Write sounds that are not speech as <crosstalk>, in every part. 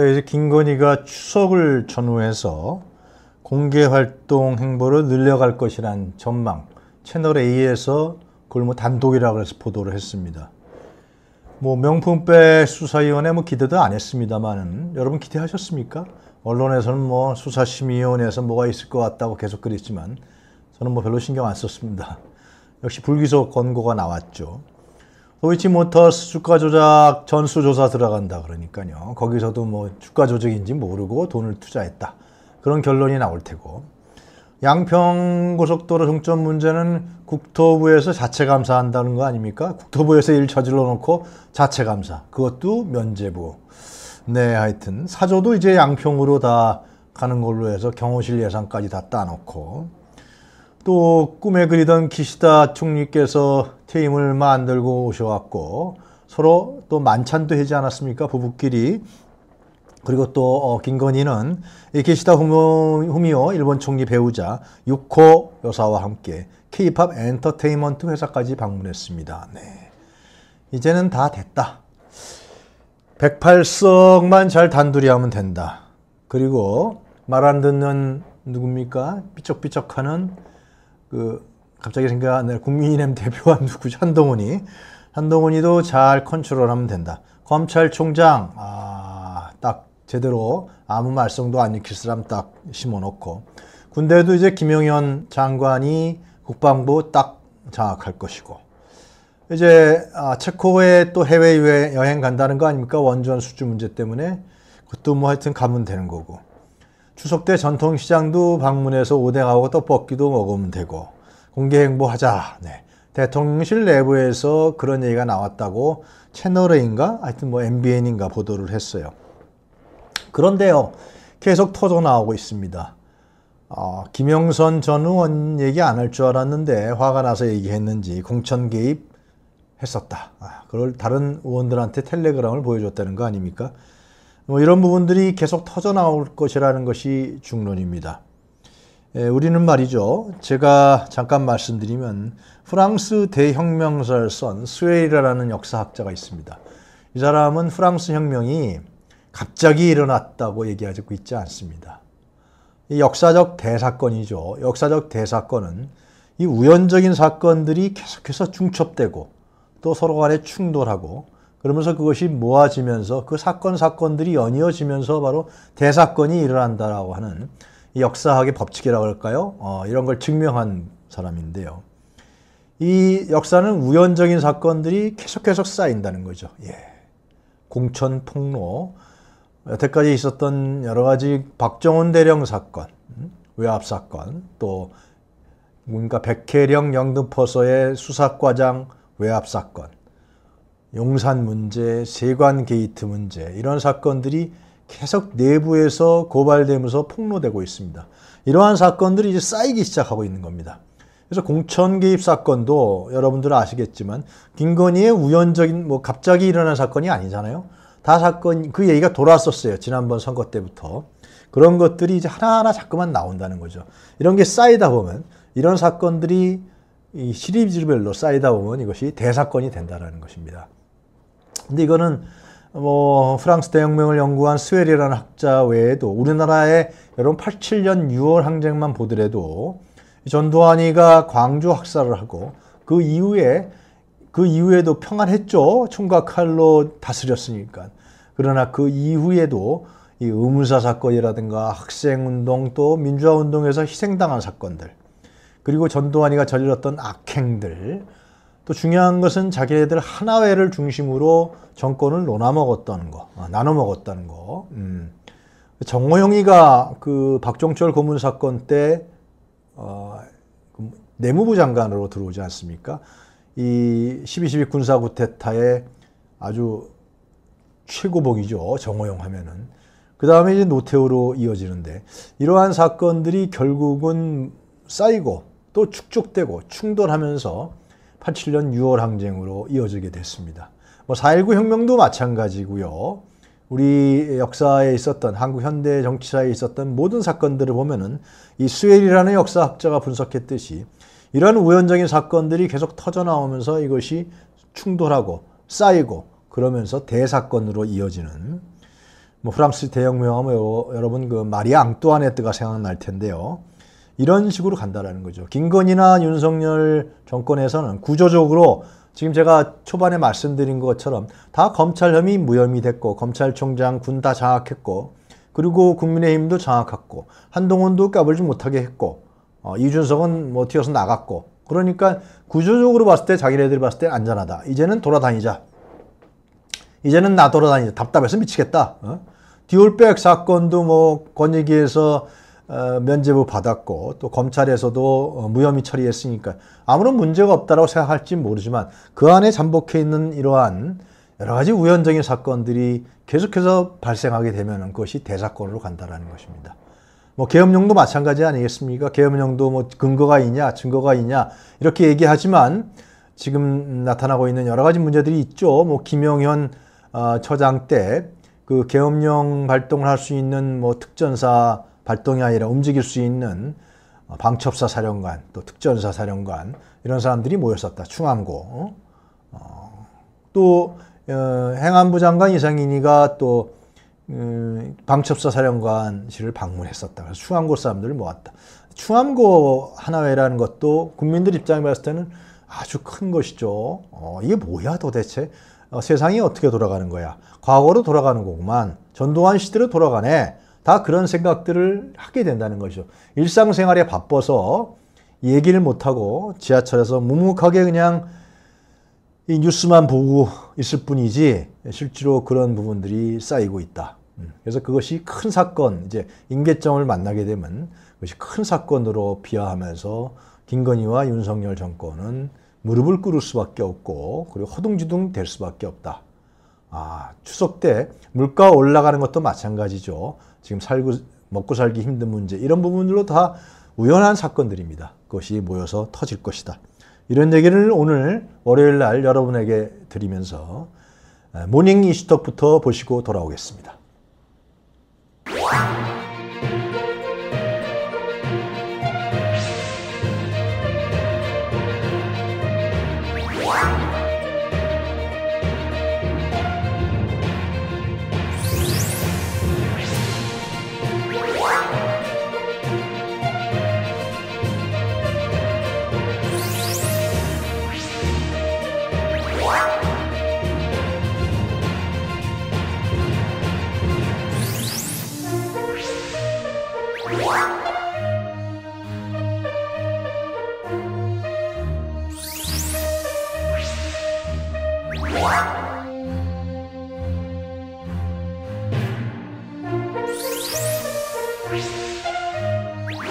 네, 이제 김건희가 추석을 전후해서 공개 활동 행보를 늘려갈 것이란 전망 채널 A에서 그걸 뭐 단독이라고 해서 보도를 했습니다. 뭐 명품백 수사위원회 뭐 기대도 안 했습니다만은 여러분 기대하셨습니까? 언론에서는 뭐 수사심의위원회에서 뭐가 있을 것 같다고 계속 그랬지만 저는 뭐 별로 신경 안 썼습니다. 역시 불기소 권고가 나왔죠. 도이치모터스 주가 조작 전수조사 들어간다 그러니까요. 거기서도 뭐 주가 조작인지 모르고 돈을 투자했다. 그런 결론이 나올 테고 양평고속도로 종점 문제는 국토부에서 자체 감사한다는 거 아닙니까? 국토부에서 일 저질러 놓고 자체 감사. 그것도 면제부. 네, 하여튼 사조도 이제 양평으로 다 가는 걸로 해서 경호실 예산까지 다 따놓고 또 꿈에 그리던 기시다 총리께서 퇴임을 만들고 오셔왔고 서로 또 만찬도 하지 않았습니까? 부부끼리. 그리고 또 어, 김건희는 기시다 후미오 일본 총리 배우자 유코 여사와 함께 케이팝 엔터테인먼트 회사까지 방문했습니다. 네. 이제는 다 됐다. 108석만 잘 단둘이 하면 된다. 그리고 말 안 듣는 누굽니까? 삐쩍삐쩍하는 그 갑자기 생각나는 국민의힘 대표가 <laughs> 누구지 한동훈이. 한동훈이도 잘 컨트롤하면 된다. 검찰총장 아, 딱 제대로 아무 말썽도 안 익힐 사람 딱 심어놓고 군대도 이제 김영현 장관이 국방부 딱 장악할 것이고 이제 아, 체코에 또 해외 여행 간다는 거 아닙니까? 원전 수주 문제 때문에 그것도 뭐 하여튼 가면 되는 거고 추석 때 전통시장도 방문해서 오뎅하고 떡볶이도 먹으면 되고 공개 행보하자. 네. 대통령실 내부에서 그런 얘기가 나왔다고 채널A인가 하여튼 뭐 MBN인가 보도를 했어요. 그런데요. 계속 터져 나오고 있습니다. 어, 김영선 전 의원 얘기 안 할 줄 알았는데 화가 나서 얘기했는지 공천 개입 했었다. 아, 그걸 다른 의원들한테 텔레그램을 보여줬다는 거 아닙니까? 뭐 이런 부분들이 계속 터져 나올 것이라는 것이 중론입니다. 예, 우리는 말이죠. 제가 잠깐 말씀드리면 프랑스 대혁명사선 스웨이라라는 역사학자가 있습니다. 이 사람은 프랑스 혁명이 갑자기 일어났다고 얘기하고 있지 않습니다. 이 역사적 대사건이죠. 역사적 대사건은 이 우연적인 사건들이 계속해서 중첩되고 또 서로 간에 충돌하고 그러면서 그것이 모아지면서 그 사건 사건들이 연이어지면서 바로 대사건이 일어난다라고 하는 역사학의 법칙이라고 할까요? 어, 이런 걸 증명한 사람인데요. 이 역사는 우연적인 사건들이 계속 계속 쌓인다는 거죠. 예. 공천 폭로, 여태까지 있었던 여러 가지 박정훈 대령 사건, 음, 외압 사건, 또 뭔가 백혜령 영등포서의 수사과장 외압 사건, 용산 문제, 세관 게이트 문제 이런 사건들이 계속 내부에서 고발되면서 폭로되고 있습니다. 이러한 사건들이 이제 쌓이기 시작하고 있는 겁니다. 그래서 공천 개입 사건도 여러분들 아시겠지만 김건희의 우연적인 뭐 갑자기 일어난 사건이 아니잖아요. 다 사건 그 얘기가 돌았었어요. 지난번 선거 때부터 그런 것들이 이제 하나하나 자꾸만 나온다는 거죠. 이런 게 쌓이다 보면 이런 사건들이 이 시리즈별로 쌓이다 보면 이것이 대사건이 된다라는 것입니다. 근데 이거는 뭐 프랑스 대혁명을 연구한 스웰이라는 학자 외에도 우리나라의 여러분 87년 6월 항쟁만 보더라도 전두환이가 광주 학살을 하고 그 이후에 그 이후에도 평안했죠. 총각 칼로 다스렸으니까. 그러나 그 이후에도 이 의문사 사건이라든가 학생운동 또 민주화운동에서 희생당한 사건들 그리고 전두환이가 저질렀던 악행들 또 중요한 것은 자기네들 하나회를 중심으로 정권을 논아 먹었다는 거, 어, 나눠 먹었다는 거. 음. 정호영이가 그 박종철 고문 사건 때 어, 그 내무부 장관으로 들어오지 않습니까? 이 12.12 군사 구태타의 아주 최고봉이죠. 정호영 하면은. 그 다음에 이제 노태우로 이어지는데 이러한 사건들이 결국은 쌓이고 또 축적되고 충돌하면서 87년 6월 항쟁으로 이어지게 됐습니다. 뭐4.19 혁명도 마찬가지고요. 우리 역사에 있었던 한국 현대 정치사에 있었던 모든 사건들을 보면은 이 스웰이라는 역사학자가 분석했듯이 이러한 우연적인 사건들이 계속 터져 나오면서 이것이 충돌하고 쌓이고 그러면서 대사건으로 이어지는 뭐 프랑스 대혁명하면 여러분 그마리 앙뚜아네트가 생각날 텐데요. 이런 식으로 간다라는 거죠. 김건희나 윤석열 정권에서는 구조적으로 지금 제가 초반에 말씀드린 것처럼 다 검찰 혐의 무혐의 됐고 검찰총장 군 다 장악했고 그리고 국민의힘도 장악했고 한동훈도 까불지 못하게 했고 어, 이준석은 뭐 튀어서 나갔고 그러니까 구조적으로 봤을 때 자기네들이 봤을 때 안전하다. 이제는 돌아다니자. 이제는 나 돌아다니자. 답답해서 미치겠다. 어? 디올백 사건도 뭐 권익위에서 어, 면제부 받았고 또 검찰에서도 어, 무혐의 처리했으니까 아무런 문제가 없다고 생각할지 모르지만 그 안에 잠복해 있는 이러한 여러 가지 우연적인 사건들이 계속해서 발생하게 되면 그것이 대사건으로 간다라는 것입니다. 뭐 계엄령도 마찬가지 아니겠습니까? 계엄령도 뭐 근거가 있냐, 증거가 있냐 이렇게 얘기하지만 지금 나타나고 있는 여러 가지 문제들이 있죠. 뭐 김영현 어, 처장 때그 계엄령 발동을 할 수 있는 뭐 특전사 발동이 아니라 움직일 수 있는 방첩사 사령관, 또 특전사 사령관 이런 사람들이 모였었다. 충암고. 어? 어, 또 어, 행안부 장관 이상인이가 또 음, 방첩사 사령관실을 방문했었다. 그래서 충암고 사람들을 모았다. 충암고 하나회라는 것도 국민들 입장에 봤을 때는 아주 큰 것이죠. 어, 이게 뭐야 도대체? 어, 세상이 어떻게 돌아가는 거야? 과거로 돌아가는 거구만. 전두환 시대로 돌아가네. 다 그런 생각들을 하게 된다는 거죠. 일상생활에 바빠서 얘기를 못하고 지하철에서 묵묵하게 그냥 이 뉴스만 보고 있을 뿐이지 실제로 그런 부분들이 쌓이고 있다. 음, 그래서 그것이 큰 사건, 이제 임계점을 만나게 되면 그것이 큰 사건으로 비하하면서 김건희와 윤석열 정권은 무릎을 꿇을 수밖에 없고 그리고 허둥지둥 될 수밖에 없다. 아, 추석 때 물가 올라가는 것도 마찬가지죠. 지금 살고 먹고 살기 힘든 문제 이런 부분들로 다 우연한 사건들입니다. 그것이 모여서 터질 것이다. 이런 얘기를 오늘 월요일 날 여러분에게 드리면서 모닝 이슈톡부터 보시고 돌아오겠습니다.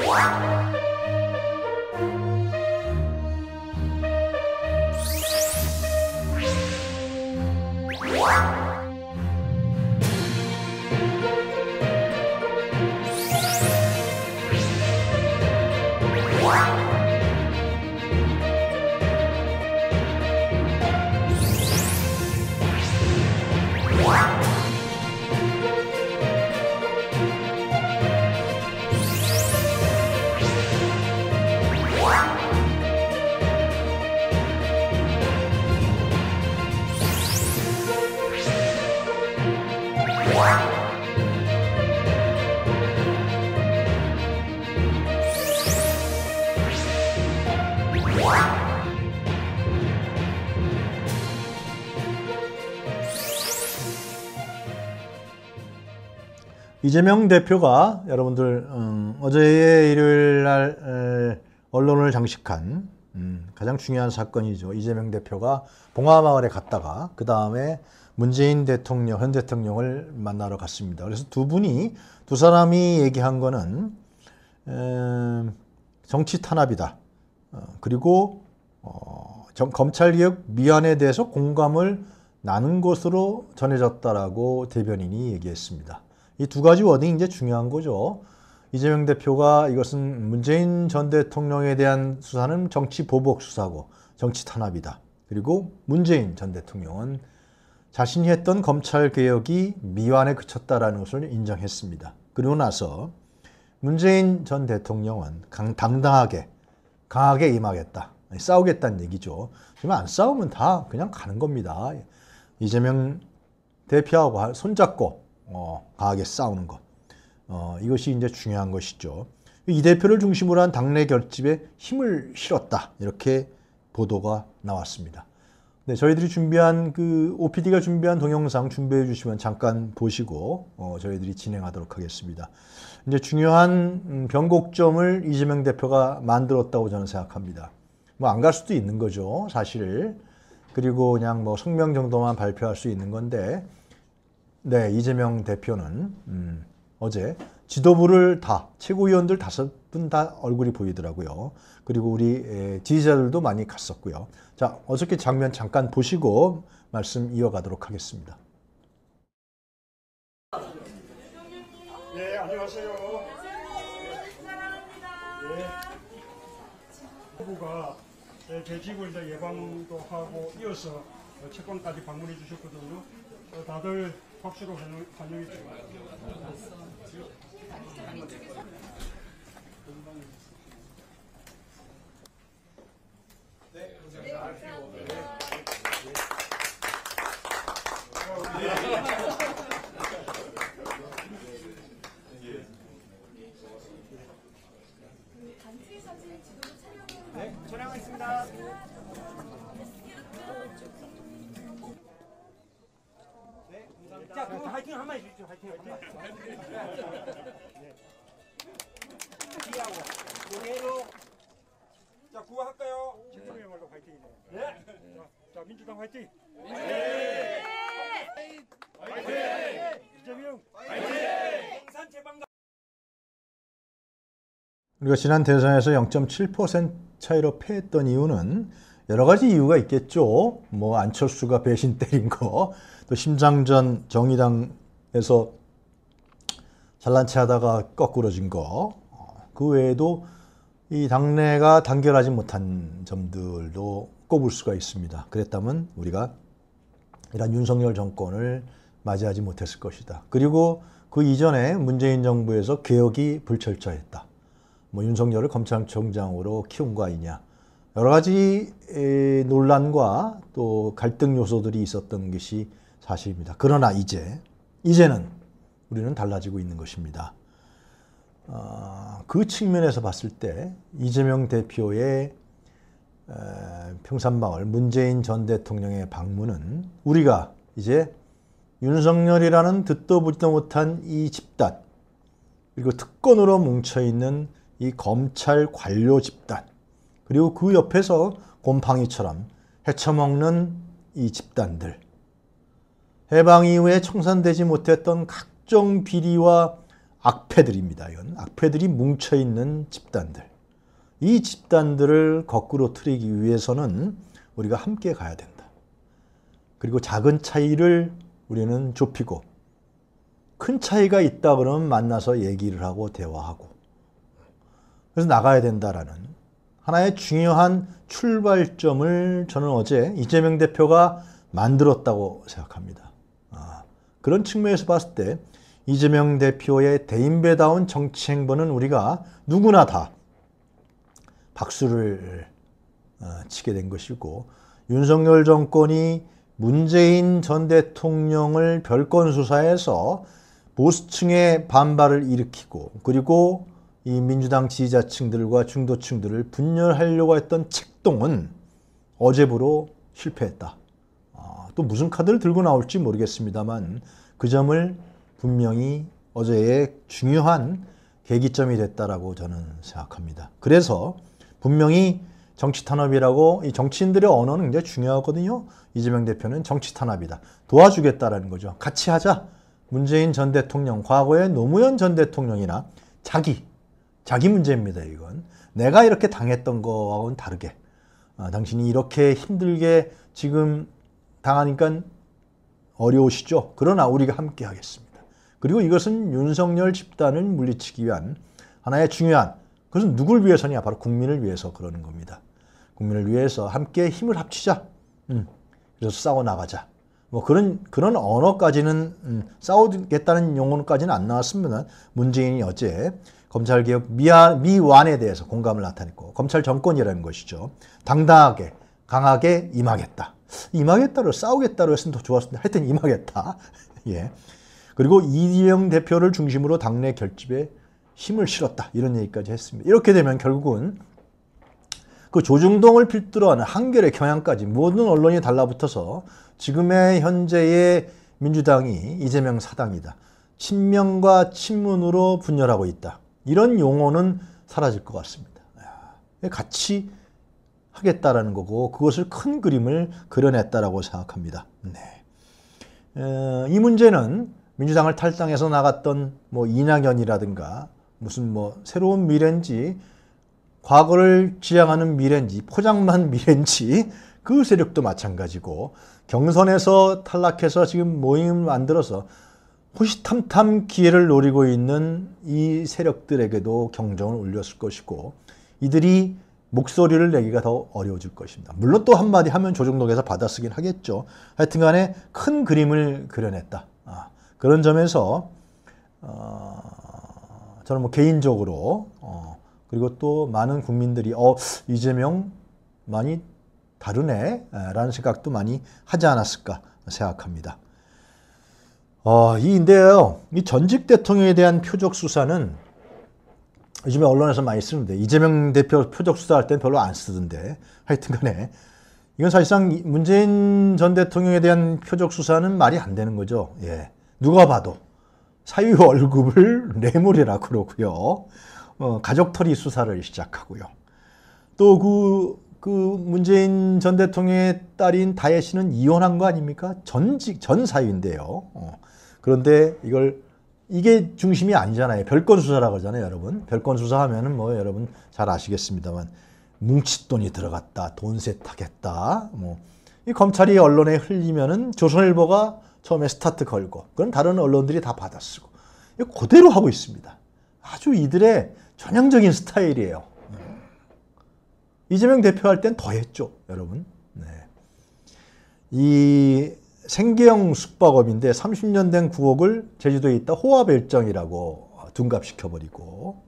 Wow. 이재명 대표가 여러분들 음, 어제 일요일 날 언론을 장식한 음, 가장 중요한 사건이죠. 이재명 대표가 봉화마을에 갔다가 그 다음에 문재인 대통령, 현 대통령을 만나러 갔습니다. 그래서 두 분이 두 사람이 얘기한 거는 음, 정치 탄압이다. 어, 그리고 어, 검찰개혁 미안에 대해서 공감을 나는 것으로 전해졌다라고 대변인이 얘기했습니다. 이두 가지 워딩이 이제 중요한 거죠. 이재명 대표가 이것은 문재인 전 대통령에 대한 수사는 정치 보복 수사고 정치 탄압이다. 그리고 문재인 전 대통령은 자신이 했던 검찰 개혁이 미완에 그쳤다라는 것을 인정했습니다. 그리고 나서 문재인 전 대통령은 강, 당당하게 강하게 임하겠다. 싸우겠다는 얘기죠. 지금 안 싸우면 다 그냥 가는 겁니다. 이재명 대표하고 손잡고 어, 강하게 싸우는 것. 어, 이것이 이제 중요한 것이죠. 이 대표를 중심으로 한 당내 결집에 힘을 실었다. 이렇게 보도가 나왔습니다. 네, 저희들이 준비한 그 OPD가 준비한 동영상 준비해 주시면 잠깐 보시고 어, 저희들이 진행하도록 하겠습니다. 이제 중요한 음, 변곡점을 이재명 대표가 만들었다고 저는 생각합니다. 뭐 안 갈 수도 있는 거죠, 사실. 그리고 그냥 뭐 성명 정도만 발표할 수 있는 건데 네, 이재명 대표는 음, 어제 지도부를 다 최고위원들 다섯 분 다 얼굴이 보이더라고요. 그리고 우리 지지자들도 많이 갔었고요. 자, 어저께 장면 잠깐 보시고 말씀 이어가도록 하겠습니다. 네, 안녕하세요. 네. 후보가 네, 예, 개직을 이제 예방도 하고 이어서 채권까지 방문해 주셨거든요. 어, 다들 박수로 환영, 환영해 네, 감사합니다. 네, 감사합니다. 자, 그럼 화이팅 한마디 주십시오. 화이팅 한마디. 네. 하고 네. 동해로 네. 자, 그거 할까요? 진정이야말로 화이팅이네요. 네. 네. 자, 민주당 화이팅. 네. 화이팅! 이재명 화 우리가 지난 대선에서 0.7% 차이로 패했던 이유는 여러 가지 이유가 있겠죠. 뭐 안철수가 배신 때린 거, 또 심장전 정의당에서 잘난 체 하다가 거꾸러진 거, 그 외에도 이 당내가 단결하지 못한 점들도 꼽을 수가 있습니다. 그랬다면 우리가 이런 윤석열 정권을 맞이하지 못했을 것이다. 그리고 그 이전에 문재인 정부에서 개혁이 불철저했다. 뭐 윤석열을 검찰총장으로 키운 거 아니냐. 여러 가지 논란과 또 갈등 요소들이 있었던 것이 사실입니다. 그러나 이제 이제는 우리는 달라지고 있는 것입니다. 아, 그 측면에서 봤을 때 이재명 대표의 평산마을 문재인 전 대통령의 방문은 우리가 이제 윤석열이라는 듣도 보지도 못한 이 집단 그리고 특권으로 뭉쳐있는 이 검찰 관료 집단 그리고 그 옆에서 곰팡이처럼 헤쳐먹는 이 집단들. 해방 이후에 청산되지 못했던 각종 비리와 악패들입니다. 이건 악패들이 뭉쳐있는 집단들. 이 집단들을 거꾸로 틀리기 위해서는 우리가 함께 가야 된다. 그리고 작은 차이를 우리는 좁히고 큰 차이가 있다 그러면 만나서 얘기를 하고 대화하고 그래서 나가야 된다라는 하나의 중요한 출발점을 저는 어제 이재명 대표가 만들었다고 생각합니다. 아, 그런 측면에서 봤을 때 이재명 대표의 대인배다운 정치 행보는 우리가 누구나 다 박수를 어, 치게 된 것이고 윤석열 정권이 문재인 전 대통령을 별건 수사해서 보수층의 반발을 일으키고 그리고 이 민주당 지지자층들과 중도층들을 분열하려고 했던 책동은 어제부로 실패했다. 아, 또 무슨 카드를 들고 나올지 모르겠습니다만 그 점을 분명히 어제의 중요한 계기점이 됐다라고 저는 생각합니다. 그래서 분명히 정치 탄압이라고 이 정치인들의 언어는 굉장히 중요하거든요. 이재명 대표는 정치 탄압이다. 도와주겠다라는 거죠. 같이 하자. 문재인 전 대통령, 과거의 노무현 전 대통령이나 자기 자기 문제입니다, 이건. 내가 이렇게 당했던 거와는 다르게. 아, 당신이 이렇게 힘들게 지금 당하니까 어려우시죠? 그러나 우리가 함께 하겠습니다. 그리고 이것은 윤석열 집단을 물리치기 위한 하나의 중요한, 그것은 누굴 위해서냐? 바로 국민을 위해서 그러는 겁니다. 국민을 위해서 함께 힘을 합치자. 음, 그래서 싸워 나가자. 뭐 그런 그런 언어까지는 음, 싸우겠다는 용어까지는 안 나왔습니다. 문재인이 어제 검찰개혁 미완에 대해서 공감을 나타냈고 검찰 정권이라는 것이죠. 당당하게 강하게 임하겠다. 임하겠다로 싸우겠다로 했으면 더 좋았을 텐데 하여튼 임하겠다. <laughs> 예. 그리고 이재명 대표를 중심으로 당내 결집에 힘을 실었다. 이런 얘기까지 했습니다. 이렇게 되면 결국은 그 조중동을 필두로 하는 한결의 경향까지 모든 언론이 달라붙어서 지금의 현재의 민주당이 이재명 사당이다. 친명과 친문으로 분열하고 있다. 이런 용어는 사라질 것 같습니다. 같이 하겠다라는 거고 그것을 큰 그림을 그려냈다라고 생각합니다. 네. 이 문제는 민주당을 탈당해서 나갔던 뭐 이낙연이라든가 무슨 뭐 새로운 미래인지 과거를 지향하는 미래인지 포장만 <laughs> 미래인지 그 세력도 마찬가지고 경선에서 탈락해서 지금 모임 만들어서 호시탐탐 기회를 노리고 있는 이 세력들에게도 경종을 울렸을 것이고 이들이 목소리를 내기가 더 어려워질 것입니다. 물론 또 한마디 하면 조정동에서 받아쓰긴 하겠죠. 하여튼 간에 큰 그림을 그려냈다. 아, 그런 점에서 어, 저는 뭐 개인적으로 어, 그리고 또 많은 국민들이 어 이재명 많이 다르네 라는 생각도 많이 하지 않았을까 생각합니다. 어, 이 인데요. 이 전직 대통령에 대한 표적 수사는 요즘에 언론에서 많이 쓰는데 이재명 대표 표적 수사할 땐 별로 안 쓰던데 하여튼간에 이건 사실상 문재인 전 대통령에 대한 표적 수사는 말이 안 되는 거죠. 예. 누가 봐도 사유 월급을 뇌물이라 <laughs> 그러고요. 어, 가족털이 수사를 시작하고요. 또그 그 문재인 전 대통령의 딸인 다혜 씨는 이혼한 거 아닙니까? 전직 전사유인데요 어. 그런데 이걸 이게 중심이 아니잖아요. 별건 수사라고 그러잖아요 여러분. 별건 수사하면은 뭐 여러분 잘 아시겠습니다만 뭉칫돈이 들어갔다, 돈 세탁했다, 뭐 이 검찰이 언론에 흘리면은 조선일보가 처음에 스타트 걸고, 그건 다른 언론들이 다 받아쓰고, 그대로 하고 있습니다. 아주 이들의 전형적인 스타일이에요. 네. 이재명 대표할 땐 더했죠, 여러분. 네. 이 생계형 숙박업인데 30년 된 구옥을 제주도에 있다 호화별정이라고 둔갑시켜버리고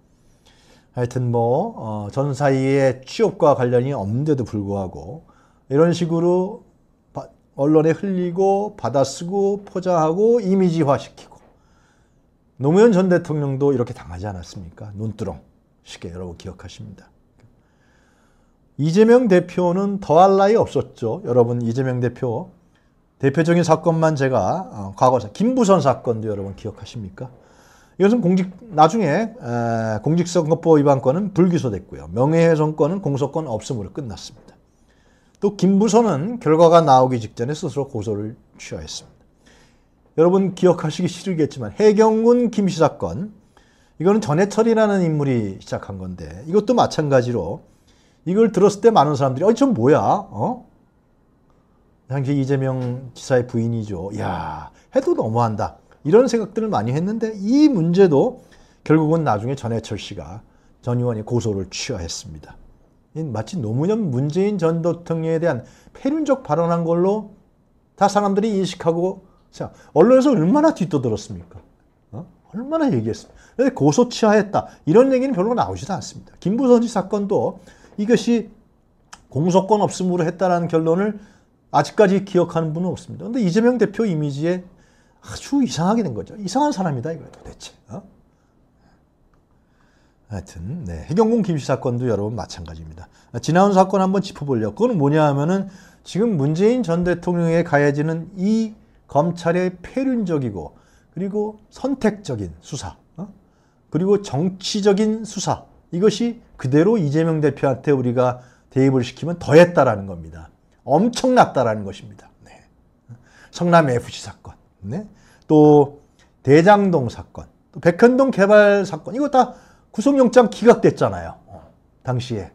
하여튼 뭐전 어, 사이에 취업과 관련이 없는데도 불구하고 이런 식으로 언론에 흘리고 받아쓰고 포장하고 이미지화시키고 노무현 전 대통령도 이렇게 당하지 않았습니까? 눈두렁 쉽게 여러분 기억하십니다. 이재명 대표는 더할 나위 없었죠. 여러분 이재명 대표 대표적인 사건만 제가 어, 과거 김부선 사건도 여러분 기억하십니까? 이것은 공직 나중에 공직선거법 위반 권은 불기소됐고요. 명예훼손 권은 공소권 없음으로 끝났습니다. 또 김부선은 결과가 나오기 직전에 스스로 고소를 취하했습니다. 여러분 기억하시기 싫겠지만 해경군 김씨 사건 이거는 전해철이라는 인물이 시작한 건데 이것도 마찬가지로 이걸 들었을 때 많은 사람들이 어이 저 뭐야 어? 당시 이재명 지사의 부인이죠. 야 해도 너무한다. 이런 생각들을 많이 했는데 이 문제도 결국은 나중에 전해철 씨가 전 의원이 고소를 취하했습니다. 마치 노무현 문재인 전 대통령에 대한 폐륜적 발언한 걸로 다 사람들이 인식하고 자, 언론에서 얼마나 뒤떠들었습니까? 어? 얼마나 얘기했습니까? 고소 취하했다. 이런 얘기는 별로 나오지도 않습니다. 김부선씨 사건도 이것이 공소권 없음으로 했다라는 결론을 아직까지 기억하는 분은 없습니다. 근데 이재명 대표 이미지에 아주 이상하게 된 거죠. 이상한 사람이다 이거 도대체. 어? 하여튼 네, 해경공 김씨 사건도 여러분 마찬가지입니다. 지나온 사건 한번 짚어보려고. 그건 뭐냐 하면은 지금 문재인 전 대통령에 가해지는 이 검찰의 폐륜적이고 그리고 선택적인 수사 어? 그리고 정치적인 수사 이것이 그대로 이재명 대표한테 우리가 대입을 시키면 더했다라는 겁니다. 엄청났다라는 것입니다. 네. 성남 FC 사건, 네. 또 대장동 사건, 또 백현동 개발 사건 이거 다 구속영장 기각됐잖아요. 어, 당시에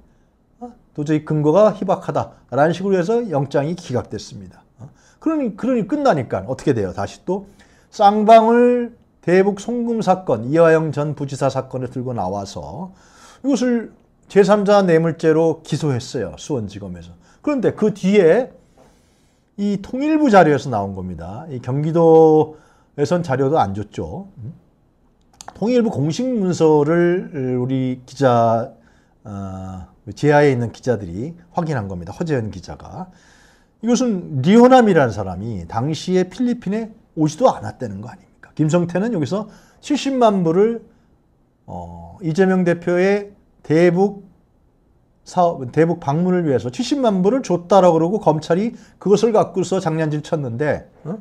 어, 도저히 근거가 희박하다라는 식으로 해서 영장이 기각됐습니다. 어, 그러니 그러니 끝나니까 어떻게 돼요? 다시 또 쌍방울 대북 송금 사건 이화영 전 부지사 사건을 들고 나와서 이것을 제3자 뇌물죄로 기소했어요. 수원지검에서. 그런데 그 뒤에 이 통일부 자료에서 나온 겁니다. 이 경기도에선 자료도 안 줬죠. 음? 통일부 공식 문서를 우리 기자 어, 제하에 있는 기자들이 확인한 겁니다. 허재현 기자가. 이것은 리호남이라는 사람이 당시에 필리핀에 오지도 않았다는 거 아닙니까? 김성태는 여기서 70만 불을 어, 이재명 대표의 대북 사업 대북 방문을 위해서 70만 불을 줬다라고 그러고 검찰이 그것을 갖고서 장난질 쳤는데 어?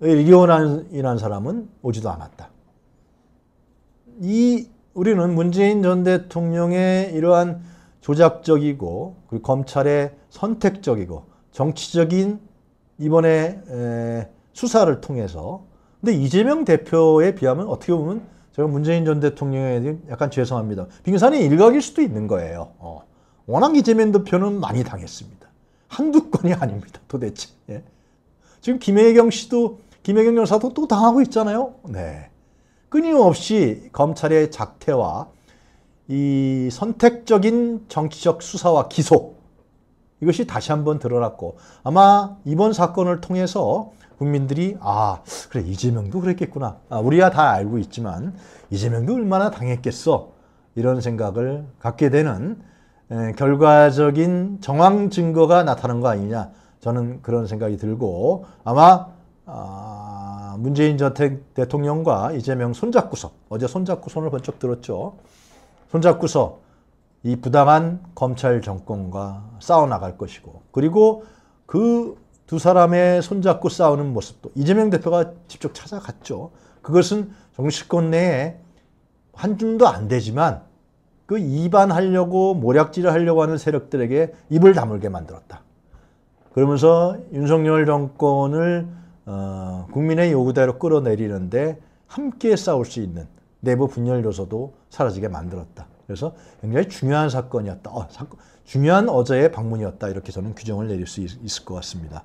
리오난이라는 사람은 오지도 않았다. 이 우리는 문재인 전 대통령의 이러한 조작적이고 그리고 검찰의 선택적이고 정치적인 이번에 에, 수사를 통해서 근데 이재명 대표에 비하면 어떻게 보면 제가 문재인 전 대통령에 약간 죄송합니다. 빙산의 일각일 수도 있는 거예요. 어. 워낙 이재명 대표는 많이 당했습니다. 한두 건이 아닙니다. 도대체. 예. 지금 김혜경 씨도 김혜경 여사도 또 당하고 있잖아요. 네. 끊임없이 검찰의 작태와 이 선택적인 정치적 수사와 기소 이것이 다시 한번 드러났고 아마 이번 사건을 통해서 국민들이 아 그래 이재명도 그랬겠구나 아, 우리야 다 알고 있지만 이재명도 얼마나 당했겠어 이런 생각을 갖게 되는 에, 결과적인 정황 증거가 나타난 거 아니냐 저는 그런 생각이 들고 아마 아, 문재인 전 대통령과 이재명 손잡고서 어제 손잡고 손을 번쩍 들었죠 손잡고서 이 부당한 검찰 정권과 싸워나갈 것이고 그리고 그두 사람의 손잡고 싸우는 모습도 이재명 대표가 직접 찾아갔죠. 그것은 정치권 내에 한 줌도 안 되지만 그 이반하려고 모략질을 하려고 하는 세력들에게 입을 다물게 만들었다. 그러면서 윤석열 정권을 어, 국민의 요구대로 끌어내리는데 함께 싸울 수 있는 내부 분열 요소도 사라지게 만들었다. 그래서 굉장히 중요한 사건이었다. 어, 사건, 중요한 어제의 방문이었다. 이렇게 저는 규정을 내릴 수 있, 있을 것 같습니다.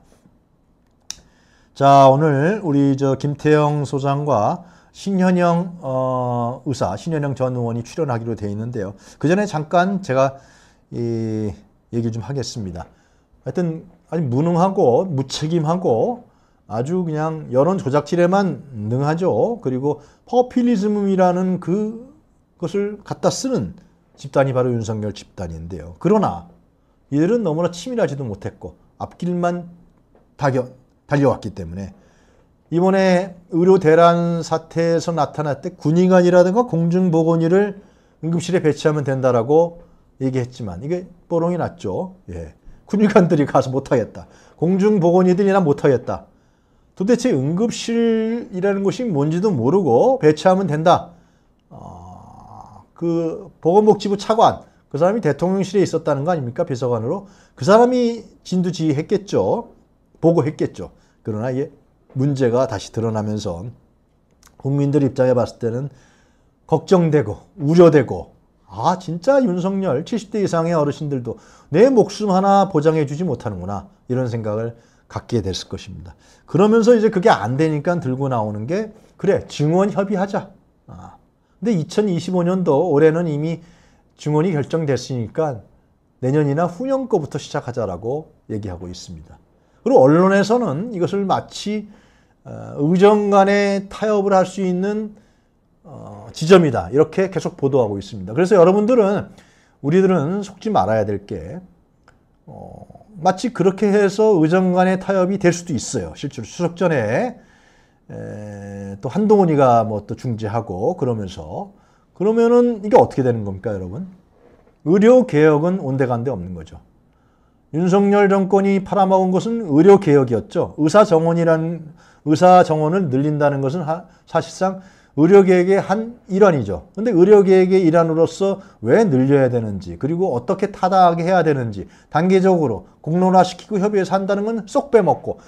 자, 오늘 우리 저 김태영 소장과 신현영 어, 의사, 신현영 전 의원이 출연하기로 되어 있는데요. 그 전에 잠깐 제가 이 얘기 좀 하겠습니다. 하여튼 아주 무능하고 무책임하고 아주 그냥 여론 조작질에만 능하죠. 그리고 퍼퓰리즘이라는 그것을 갖다 쓰는 집단이 바로 윤석열 집단인데요. 그러나 이들은 너무나 치밀하지도 못했고 앞길만 다겨 달려왔기 때문에 이번에 의료 대란 사태에서 나타날 때군인관이라든가 공중보건의를 응급실에 배치하면 된다라고 얘기했지만 이게 뽀롱이 났죠. 예. 군인관들이 가서 못하겠다. 공중보건의들이나 못하겠다. 도대체 응급실이라는 것이 뭔지도 모르고 배치하면 된다. 어, 그 보건복지부 차관 그 사람이 대통령실에 있었다는 거 아닙니까? 비서관으로. 그 사람이 진두지휘했겠죠. 보고했겠죠. 그러나 이게 문제가 다시 드러나면서 국민들 입장에 봤을 때는 걱정되고 우려되고 아 진짜 윤석열 70대 이상의 어르신들도 내 목숨 하나 보장해 주지 못하는구나 이런 생각을 갖게 됐을 것입니다. 그러면서 이제 그게 안 되니까 들고 나오는 게 그래 증언 협의하자. 아, 근데 2025년도 올해는 이미 증언이 결정됐으니까 내년이나 후년 거부터 시작하자라고 얘기하고 있습니다. 그리고 언론에서는 이것을 마치 어, 의정 간의 타협을 할 수 있는 어, 지점이다. 이렇게 계속 보도하고 있습니다. 그래서 여러분들은 우리들은 속지 말아야 될게 어, 마치 그렇게 해서 의정 간의 타협이 될 수도 있어요. 실제로 추석 전에 에, 또 한동훈이가 뭐 또 중재하고 그러면서 그러면은 이게 어떻게 되는 겁니까, 여러분? 의료 개혁은 온데간데 없는 거죠. 윤석열 정권이 팔아먹은 것은 의료개혁이었죠. 의사정원이란 의사정원을 늘린다는 것은 하, 사실상 의료계획의 한 일환이죠. 근데 의료계획의 일환으로서 왜 늘려야 되는지, 그리고 어떻게 타다하게 해야 되는지, 단계적으로 공론화시키고 협의해서 한다는 건 쏙 빼먹고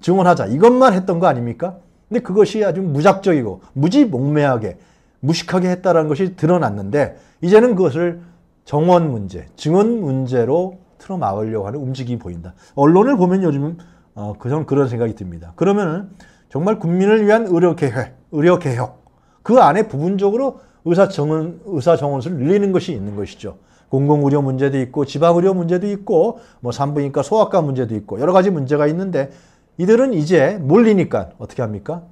증언하자. 이것만 했던 거 아닙니까? 근데 그것이 아주 무작정이고 무지몽매하게, 무식하게 했다는 것이 드러났는데, 이제는 그것을 정원 문제, 증언 문제로 틀어 막으려고 하는 움직임이 보인다. 언론을 보면 요즘 어, 그런 그런 생각이 듭니다. 그러면은 정말 국민을 위한 의료 개혁, 의료 개혁 그 안에 부분적으로 의사 정원 의사 정원수를 늘리는 것이 있는 것이죠. 공공의료 문제도 있고 지방의료 문제도 있고 뭐 산부인과 소아과 문제도 있고 여러 가지 문제가 있는데 이들은 이제 몰리니까 어떻게 합니까?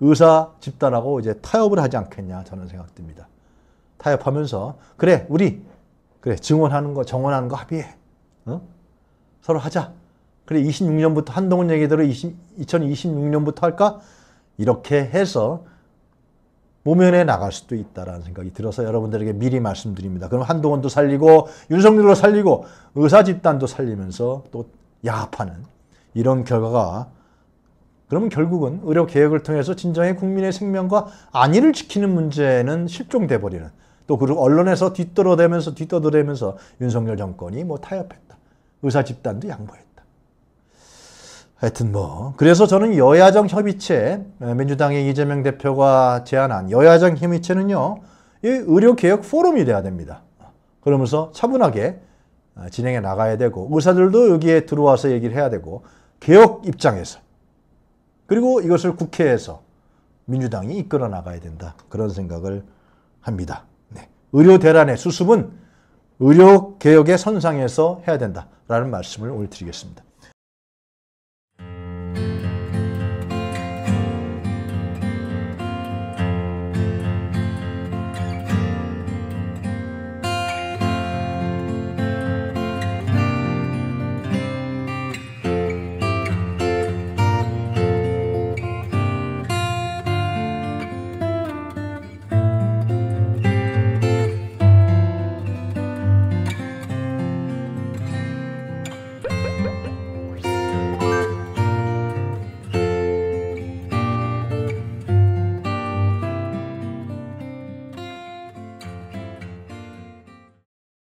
의사 집단하고 이제 타협을 하지 않겠냐 저는 생각됩니다. 타협하면서 그래 우리 그래 증언하는 거 정언하는 거 합의해 어? 서로 하자. 그래 26년부터 한동훈 얘기대로 20, 2026년부터 할까? 이렇게 해서 모면에 나갈 수도 있다라는 생각이 들어서 여러분들에게 미리 말씀드립니다. 그럼 한동훈도 살리고 윤석열도 살리고 의사 집단도 살리면서 또 야합하는 이런 결과가 그러면 결국은 의료 개혁을 통해서 진정의 국민의 생명과 안위를 지키는 문제는 실종돼 버리는 또 그리고 언론에서 뒤떨어대면서 뒤떠들대면서 윤석열 정권이 뭐 타협했다. 의사 집단도 양보했다. 하여튼 뭐 그래서 저는 여야정 협의체 민주당의 이재명 대표가 제안한 여야정 협의체는요 이 의료개혁 포럼이 돼야 됩니다. 그러면서 차분하게 어, 진행해 나가야 되고 의사들도 여기에 들어와서 얘기를 해야 되고 개혁 입장에서 그리고 이것을 국회에서 민주당이 이끌어 나가야 된다 그런 생각을 합니다. 의료 대란의 수습은 의료 개혁의 선상에서 해야 된다라는 말씀을 오늘 드리겠습니다.